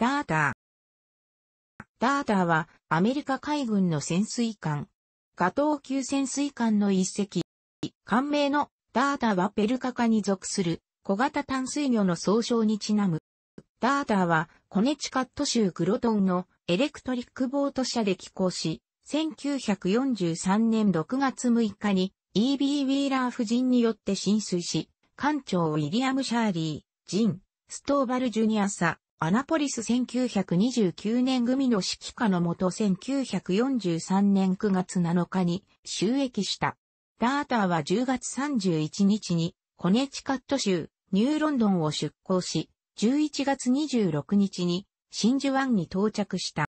ダーター。ダーターはアメリカ海軍の潜水艦、ガトー級潜水艦の一隻。艦名のダーターはペルカ科に属する小型淡水魚の総称にちなむ。ダーターはコネチカット州クロトンのエレクトリックボート社で寄港し、1943年6月6日に E.B. ウィーラー夫人によって浸水し、艦長ウィリアム・シャーリー、ジン、ストーバル・ジュニアサ、アナポリス1929年組の指揮下のもと1943年9月7日に収益した。ダーターは10月31日にコネチカット州ニューロンドンを出港し、11月26日に真珠湾に到着した。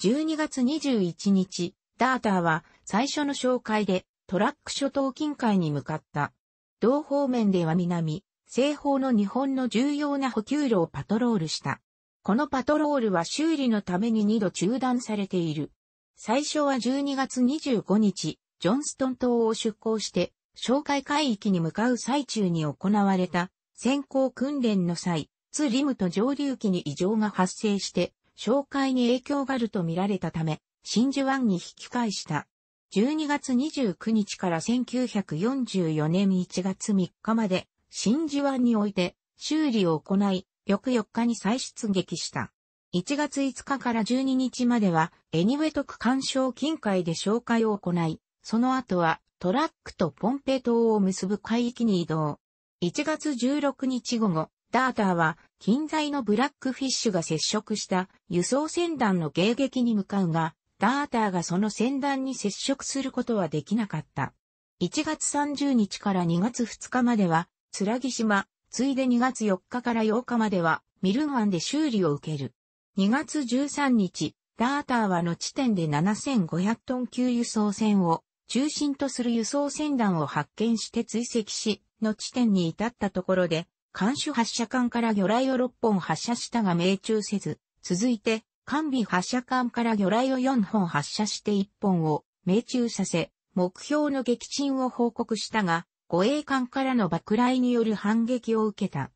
12月21日、ダーターは最初の紹介でトラック諸島近海に向かった。同方面では南、西方の日本の重要な補給路をパトロールした。このパトロールは修理のために2度中断されている。最初は12月25日、ジョンストン島を出港して、哨戒海域に向かう最中に行われた、先行訓練の際、ツリムと上流機に異常が発生して、哨戒に影響があると見られたため、真珠湾に引き返した。12月29日から1944年1月3日まで真珠湾において修理を行い、翌4日に再出撃した。1月5日から12日までは、エニウェト区干渉近海で紹介を行い、その後はトラックとポンペ島を結ぶ海域に移動。1月16日午後、ダーターは近在のブラックフィッシュが接触した輸送船団の迎撃に向かうが、ダーターがその船団に接触することはできなかった。1月30日から2月2日まではつらぎ島、ついで2月4日から8日までは、ミルン湾で修理を受ける。2月13日、ダーターはの地点で7500トン級輸送船を中心とする輸送船団を発見して追跡し、の地点に至ったところで、艦首発射艦から魚雷を6本発射したが命中せず、続いて、艦尾発射艦から魚雷を4本発射して1本を命中させ、目標の撃沈を報告したが、護衛艦からの爆雷による反撃を受けた。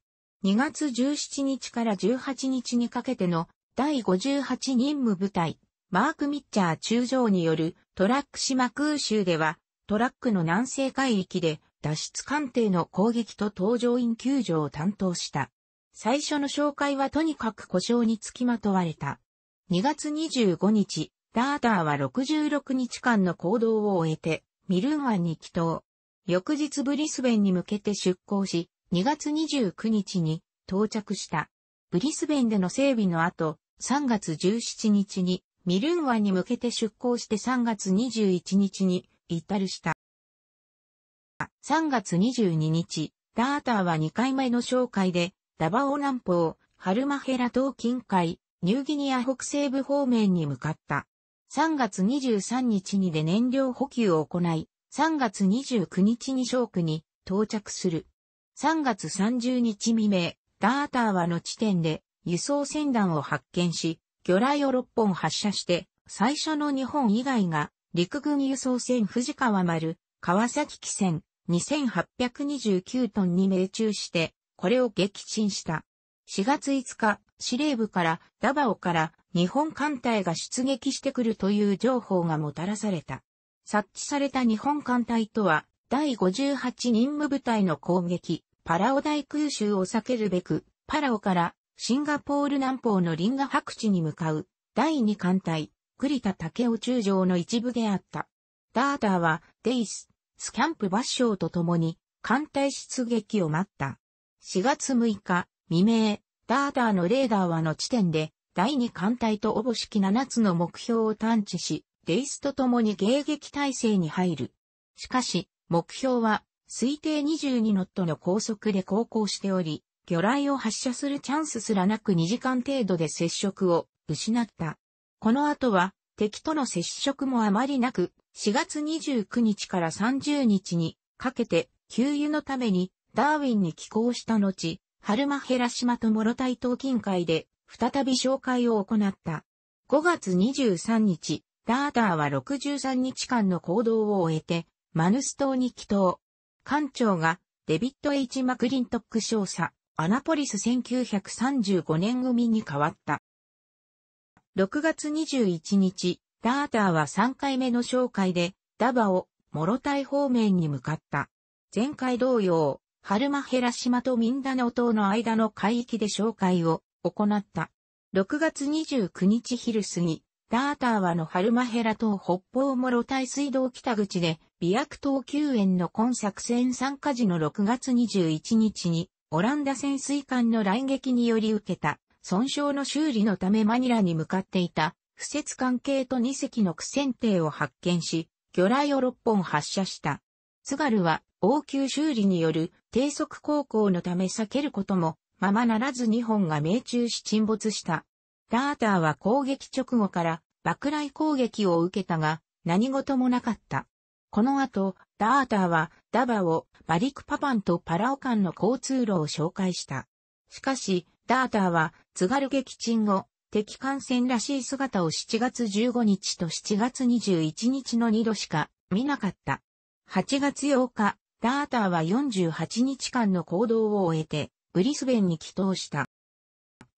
2月17日から18日にかけての第58任務部隊、マーク・ミッチャー中将によるトラック島空襲では、トラックの南西海域で脱出艦艇の攻撃と搭乗員救助を担当した。最初の紹介はとにかく故障につきまとわれた。2月25日、ダーターは66日間の行動を終えて、ミルン湾に帰投。翌日ブリスベンに向けて出港し、2月29日に到着した。ブリスベンでの整備の後、3月17日にミルン湾に向けて出港して3月21日に至るした。3月22日、ダーターは2回目の紹介で、ダバオ南方、ハルマヘラ島近海、ニューギニア北西部方面に向かった。3月23日にで燃料補給を行い、3月29日に小区に到着する。3月30日未明、ダーターはの地点で輸送船団を発見し、魚雷を6本発射して、最初の日本以外が陸軍輸送船藤川丸、川崎汽船2829トンに命中して、これを撃沈した。4月5日、司令部からダバオから日本艦隊が出撃してくるという情報がもたらされた。察知された日本艦隊とは、第58任務部隊の攻撃、パラオ大空襲を避けるべく、パラオからシンガポール南方のリンガ白地に向かう、第2艦隊、栗田武雄中将の一部であった。ダーターは、デイス、スキャンプ抜将と共に、艦隊出撃を待った。4月6日、未明、ダーターのレーダーはの地点で、第2艦隊とおぼしき7つの目標を探知し、デイスと共に迎撃体制に入る。しかし、目標は推定22ノットの高速で航行しており、魚雷を発射するチャンスすらなく2時間程度で接触を失った。この後は敵との接触もあまりなく、4月29日から30日にかけて給油のためにダーウィンに寄港した後、春間ヘラ島と諸台島近海で再び紹介を行った。5月23日、ダーターは63日間の行動を終えて、マヌス島に帰島。艦長が、デビッド・ H・ マクリントック少佐、アナポリス1935年組に変わった。6月21日、ダーターは3回目の紹介で、ダバを、モロタイ方面に向かった。前回同様、ハルマヘラ島とミンダナオ島の間の海域で紹介を行った。6月29日昼過ぎ、ダーターはのハルマヘラ島北方諸大水道北口で、美薬島救援の今作戦参加時の6月21日に、オランダ潜水艦の来撃により受けた、損傷の修理のためマニラに向かっていた、不設関係と2隻の苦戦艇を発見し、魚雷を6本発射した。津軽は、応急修理による低速航行のため避けることも、ままならず2本が命中し沈没した。ダーターは攻撃直後から爆雷攻撃を受けたが何事もなかった。この後、ダーターはダバをバリクパパンとパラオ間の交通路を紹介した。しかし、ダーターは津軽撃沈後、敵艦船らしい姿を7月15日と7月21日の2度しか見なかった。8月8日、ダーターは48日間の行動を終えて、ブリスベンに帰投した。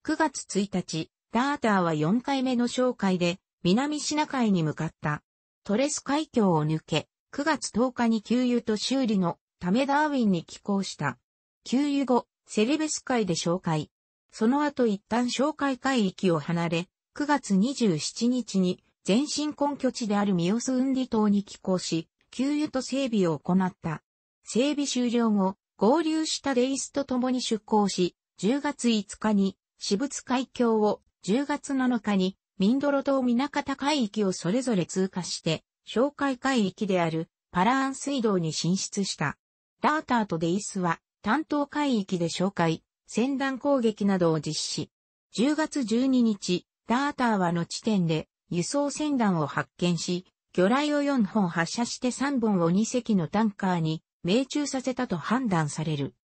9月1日、ダーターは4回目の紹介で、南シナ海に向かった。トレス海峡を抜け、9月10日に給油と修理のためダーウィンに寄港した。給油後、セレベス海で紹介。その後一旦紹介海域を離れ、9月27日に全身根拠地であるミオスウンディ島に寄港し、給油と整備を行った。整備終了後、合流したデイスと共に出港し、10月5日に私物海峡を10月7日に、ミンドロ島南方海域をそれぞれ通過して、紹介海域であるパラアン水道に進出した。ダーターとデイスは、担当海域で紹介、戦弾攻撃などを実施。10月12日、ダーターはの地点で輸送船団を発見し、魚雷を4本発射して3本を2隻のタンカーに命中させたと判断される。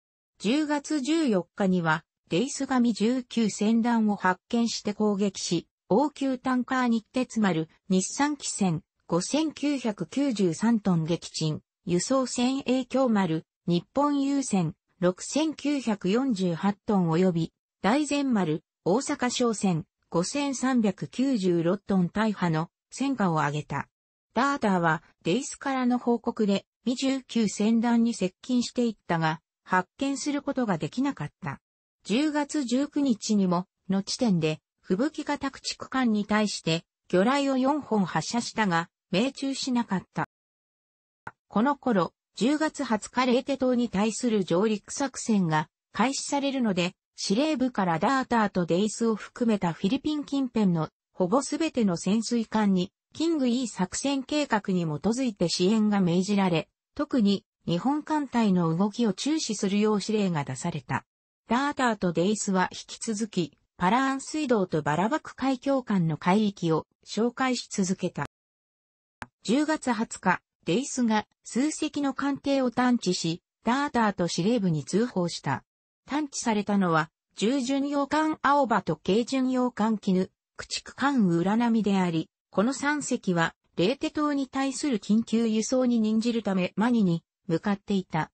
10月14日にはレイス神19船団を発見して攻撃し、応急タンカー日鉄丸、日産汽船、5993トン撃沈、輸送船影響丸、日本郵船、6948トン及び、大前丸、大阪商船、5396トン大破の戦果を挙げた。ダーダーは、デイスからの報告で、29船団に接近していったが、発見することができなかった。10月19日にも、の地点で、吹雪型宅地区間に対して、魚雷を4本発射したが、命中しなかった。この頃、10月20日レーテ島に対する上陸作戦が開始されるので、司令部からダーターとデイスを含めたフィリピン近辺のほぼすべての潜水艦に、キング E 作戦計画に基づいて支援が命じられ、特に日本艦隊の動きを注視するよう指令が出された。ダーターとデイスは引き続き、パラーン水道とバラバク海峡間の海域を紹介し続けた。10月20日、デイスが数隻の艦艇を探知し、ダーターと司令部に通報した。探知されたのは、従巡洋艦青葉と軽巡洋艦絹、駆逐艦裏波であり、この3隻は、レーテ島に対する緊急輸送に任じるためマニに向かっていた。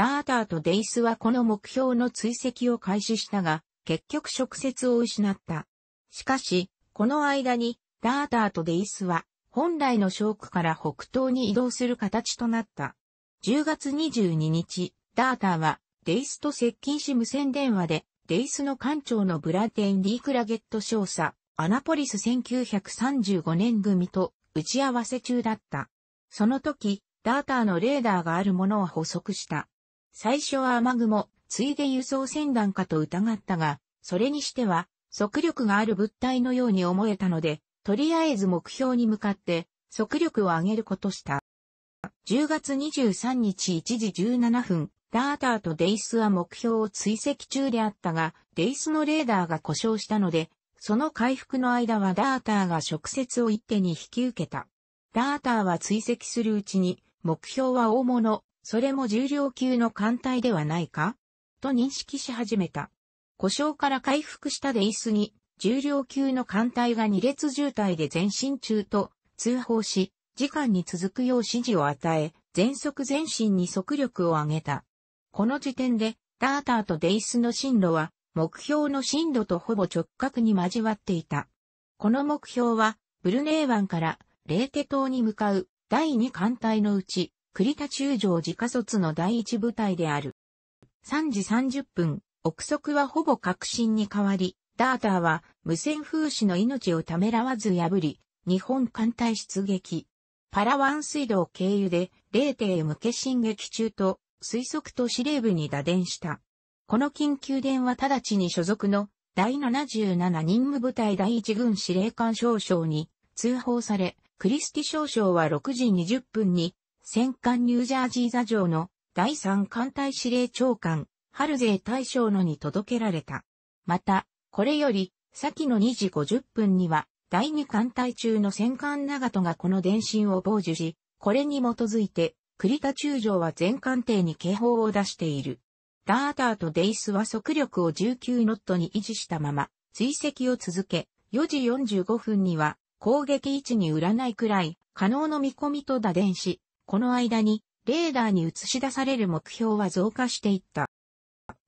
ダーターとデイスはこの目標の追跡を開始したが、結局直接を失った。しかし、この間に、ダーターとデイスは、本来のショークから北東に移動する形となった。10月22日、ダーターは、デイスと接近し無線電話で、デイスの艦長のブラテン・リー・クラゲット少佐、アナポリス1935年組と打ち合わせ中だった。その時、ダーターのレーダーがあるものを捕捉した。最初は雨雲、ついで輸送船団かと疑ったが、それにしては、速力がある物体のように思えたので、とりあえず目標に向かって、速力を上げることした。10月23日1時17分、ダーターとデイスは目標を追跡中であったが、デイスのレーダーが故障したので、その回復の間はダーターが直接を一手に引き受けた。ダーターは追跡するうちに、目標は大物、それも重量級の艦隊ではないかと認識し始めた。故障から回復したデイスに、重量級の艦隊が2列渋滞で前進中と通報し、時間に続くよう指示を与え、全速前進に速力を上げた。この時点で、ターターとデイスの進路は、目標の進路とほぼ直角に交わっていた。この目標は、ブルネー湾からレーテ島に向かう第2艦隊のうち栗田中将自家卒の第一部隊である。3時30分、憶測はほぼ確信に変わり、ダーターは無線風刺の命をためらわず破り、日本艦隊出撃。パラワン水道経由で、霊帝へ向け進撃中と、推測と司令部に打電した。この緊急電話直ちに所属の第77任務部隊第1軍司令官少将に通報され、クリスティ少将は6時20分に戦艦ニュージャージー座城の第3艦隊司令長官、春勢大将のに届けられた。また、これより、先の2時50分には、第2艦隊中の戦艦長戸がこの電信を傍受し、これに基づいて、栗田中将は全艦艇に警報を出している。ダーターとデイスは速力を19ノットに維持したまま、追跡を続け、4時45分には攻撃位置に占いくらい可能の見込みと打電し、この間に、レーダーに映し出される目標は増加していった。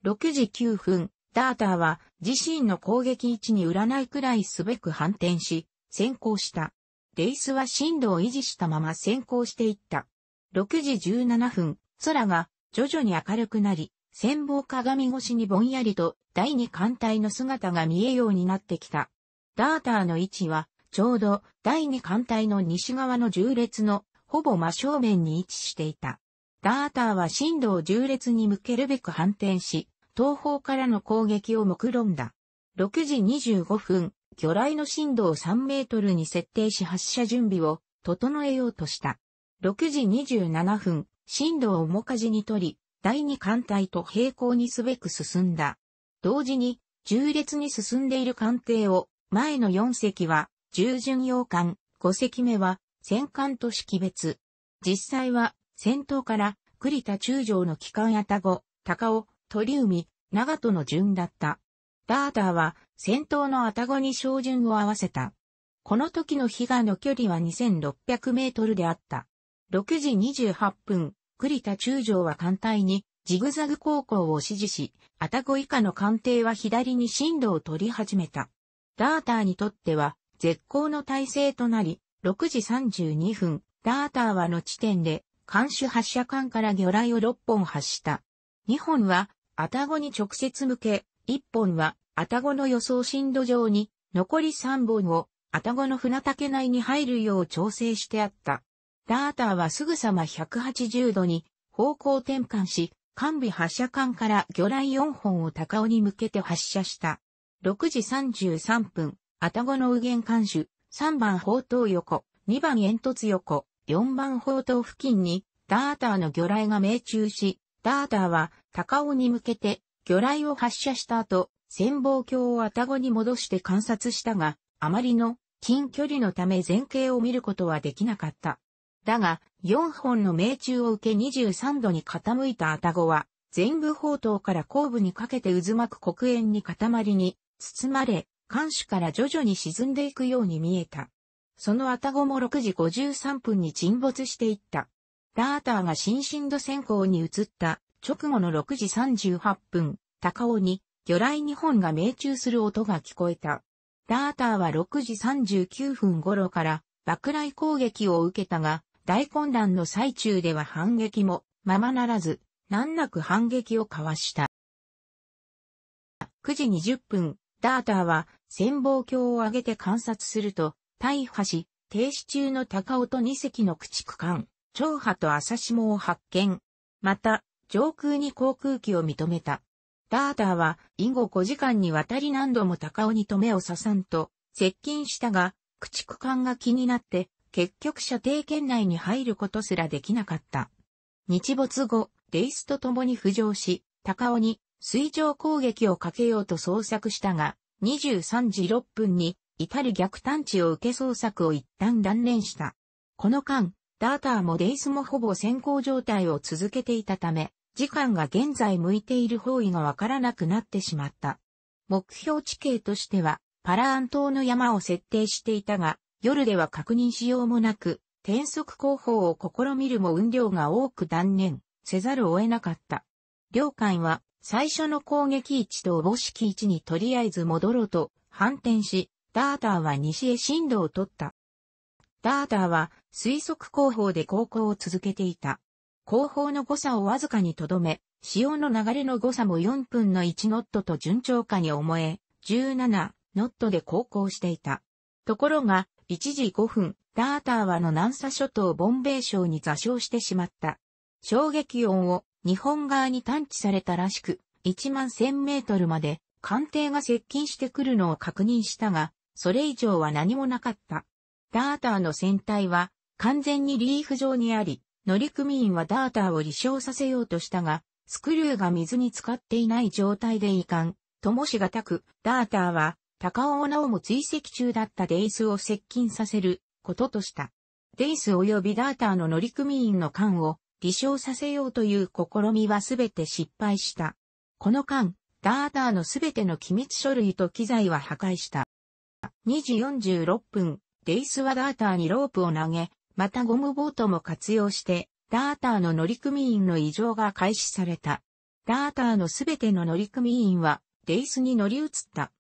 6時9分、ダーターは自身の攻撃位置に占いくらいすべく反転し、先行した。レイスは進路を維持したまま先行していった。6時17分、空が徐々に明るくなり、戦望鏡越しにぼんやりと第二艦隊の姿が見えようになってきた。ダーターの位置は、ちょうど第二艦隊の西側の縦列のほぼ真正面に位置していた。ダーターは進路を重列に向けるべく反転し、東方からの攻撃を目論んだ。6時25分、魚雷の進路を3メートルに設定し発射準備を整えようとした。6時27分、進路を重かじに取り、第二艦隊と平行にすべく進んだ。同時に、重列に進んでいる艦艇を、前の4隻は、従巡洋艦、5隻目は、戦艦と識別。実際は、戦闘から栗田中将の機関やタゴ、高尾、鳥海、長門の順だった。ダーターは戦闘のアタゴに照準を合わせた。この時の比嘉の距離は2600メートルであった。6時28分、栗田中将は艦隊にジグザグ航行を指示し、アタゴ以下の艦艇は左に進路を取り始めた。ダーターにとっては絶好の体制となり、6時32分、ダーターはの地点で、艦首発射管から魚雷を6本発した。2本は、アタゴに直接向け、1本は、アタゴの予想深度上に、残り3本を、アタゴの船竹内に入るよう調整してあった。ダーターはすぐさま180度に方向転換し、完備発射管から魚雷4本を高尾に向けて発射した。6時33分、アタゴの右舷艦首、3番砲塔横、2番煙突横、4番砲塔付近に、ダーターの魚雷が命中し、ダーターは高尾に向けて魚雷を発射した後、潜望鏡をアタゴに戻して観察したが、あまりの近距離のため前景を見ることはできなかった。だが、4本の命中を受け23度に傾いたアタゴは、全部砲塔から後部にかけて渦巻く黒煙に塊に包まれ、艦首から徐々に沈んでいくように見えた。そのあたごも6時53分に沈没していった。ラーターが新進度先行に移った直後の6時38分、高尾に魚雷2本が命中する音が聞こえた。ラーターは6時39分頃から爆雷攻撃を受けたが、大混乱の最中では反撃もままならず、難なく反撃をかわした。9時20分、ダーターは潜望鏡を上げて観察すると、大破し、停止中の高尾と二隻の駆逐艦、長波と朝下を発見。また、上空に航空機を認めた。ダーターは、以後5時間にわたり何度も高尾に止めを刺さんと、接近したが、駆逐艦が気になって、結局射程圏内に入ることすらできなかった。日没後、レイスと共に浮上し、高尾に水上攻撃をかけようと捜索したが、23時6分に至る逆探知を受け捜索を一旦断念した。この間、ダーターもデイスもほぼ先行状態を続けていたため、時間が現在向いている方位がわからなくなってしまった。目標地形としては、パラアン島の山を設定していたが、夜では確認しようもなく、転速工法を試みるも運量が多く断念せざるを得なかった。領海は最初の攻撃位置とおぼしき位置にとりあえず戻ろうと反転し、ダーターは西へ進路を取った。ダーターは推測後方で航行を続けていた。後方の誤差をわずかにとどめ、潮の流れの誤差も4分の1ノットと順調かに思え、17ノットで航行していた。ところが、1時5分、ダーターはの南沙諸島ボンベイ省に座礁してしまった。衝撃音を日本側に探知されたらしく、1万1000メートルまで艦艇が接近してくるのを確認したが、それ以上は何もなかった。ダーターの船体は完全にリーフ上にあり、乗組員はダーターを離床させようとしたが、スクリューが水に浸かっていない状態で遺憾、ともしがたく、ダーターは高尾なおも追跡中だったデイスを接近させることとした。デイス及びダーターの乗組員の艦を離証させようという試みはすべて失敗した。この間、ダーターのすべての機密書類と機材は破壊した。2時46分、デイスはダーターにロープを投げ、またゴムボートも活用して、ダーターの乗組員の異常が開始された。ダーターのすべての乗組員は、デイスに乗り移った。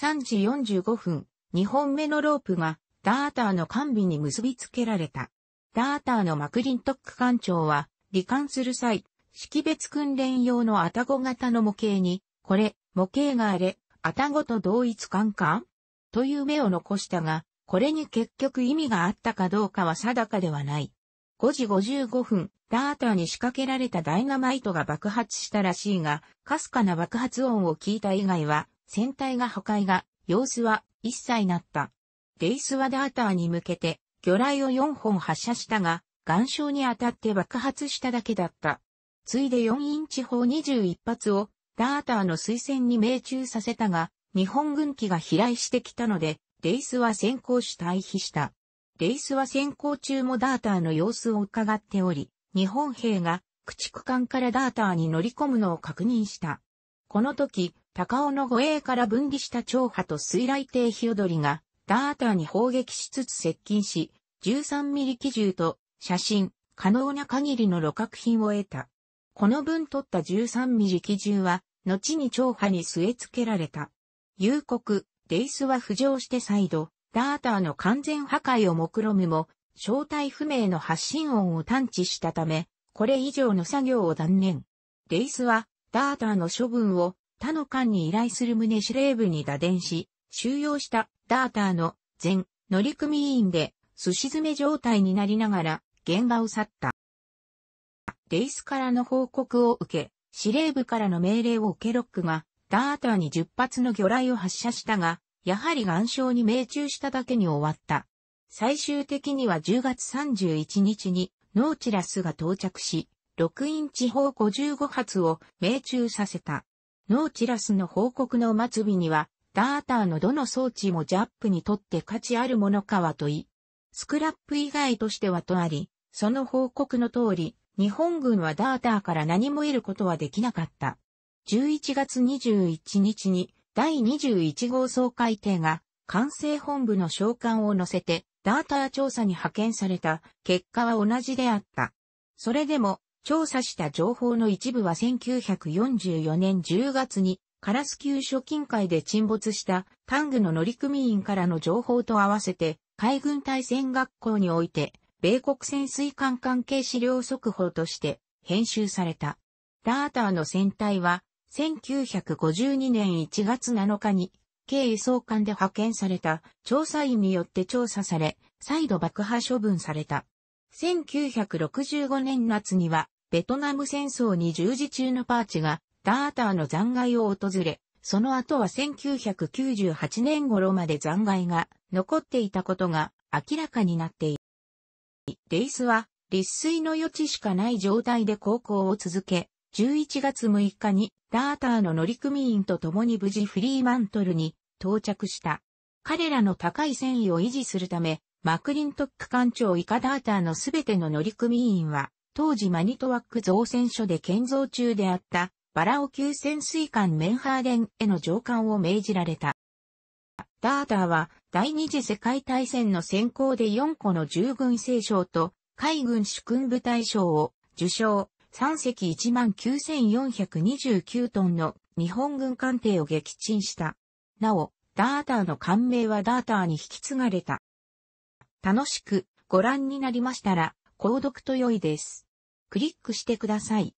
3時45分、2本目のロープが、ダーターの完備に結びつけられた。ダーターのマクリントック艦長は、罹患する際、識別訓練用のアタゴ型の模型に、これ、模型があれ、アタゴと同一艦かという目を残したが、これに結局意味があったかどうかは定かではない。5時55分、ダーターに仕掛けられたダイナマイトが爆発したらしいが、かすかな爆発音を聞いた以外は、船体が破壊が、様子は一切なった。レイスはダーターに向けて、魚雷を4本発射したが、岩礁に当たって爆発しただけだった。ついで4インチ砲21発をダーターの水薦に命中させたが、日本軍機が飛来してきたので、レイスは先行し退避した。レイスは先行中もダーターの様子を伺っており、日本兵が駆逐艦からダーターに乗り込むのを確認した。この時、高尾の護衛から分離した長波と水雷艇ヒヨドリがダーターに砲撃しつつ接近し、13ミリ機銃と写真、可能な限りの露獲品を得た。この分取った13ミリ機銃は、後に長波に据え付けられた。夕刻、デイスは浮上して再度、ダーターの完全破壊を目論みも、正体不明の発信音を探知したため、これ以上の作業を断念。デイスは、ダーターの処分を他の官に依頼する旨司令部に打電し、収容したダーターの前乗組員で、すし詰め状態になりながら、現場を去った。レイスからの報告を受け、司令部からの命令を受けロックが、ダーターに10発の魚雷を発射したが、やはり岩礁に命中しただけに終わった。最終的には10月31日に、ノーチラスが到着し、6インチ砲55発を命中させた。ノーチラスの報告の末尾には、ダーターのどの装置もジャップにとって価値あるものかは問い、スクラップ以外としてはとあり、その報告の通り、日本軍はダーターから何も得ることはできなかった。11月21日に第21号総会艇が管制本部の召喚を乗せてダーター調査に派遣された結果は同じであった。それでも調査した情報の一部は1944年10月にカラス級諸近海で沈没したタングの乗組員からの情報と合わせて、海軍対戦学校において、米国潜水艦関係資料速報として編集された。ダーターの船体は、1952年1月7日に、経輸送艦で派遣された調査員によって調査され、再度爆破処分された。1965年夏には、ベトナム戦争に従事中のパーチがダーターの残骸を訪れ、その後は1998年頃まで残骸が残っていたことが明らかになっている。レイスは、立水の余地しかない状態で航行を続け、11月6日にダーターの乗組員と共に無事フリーマントルに到着した。彼らの高い戦意を維持するため、マクリントック艦長以下ダーターのすべての乗組員は、当時マニトワック造船所で建造中であったバラオ級潜水艦メンハーデンへの上官を命じられた。ダーターは第二次世界大戦の先行で4個の従軍聖賞と海軍主君部隊賞を受賞、3隻19,429トンの日本軍艦艇を撃沈した。なお、ダーターの艦名はダーターに引き継がれた。楽しくご覧になりましたら、購読と良いです。クリックしてください。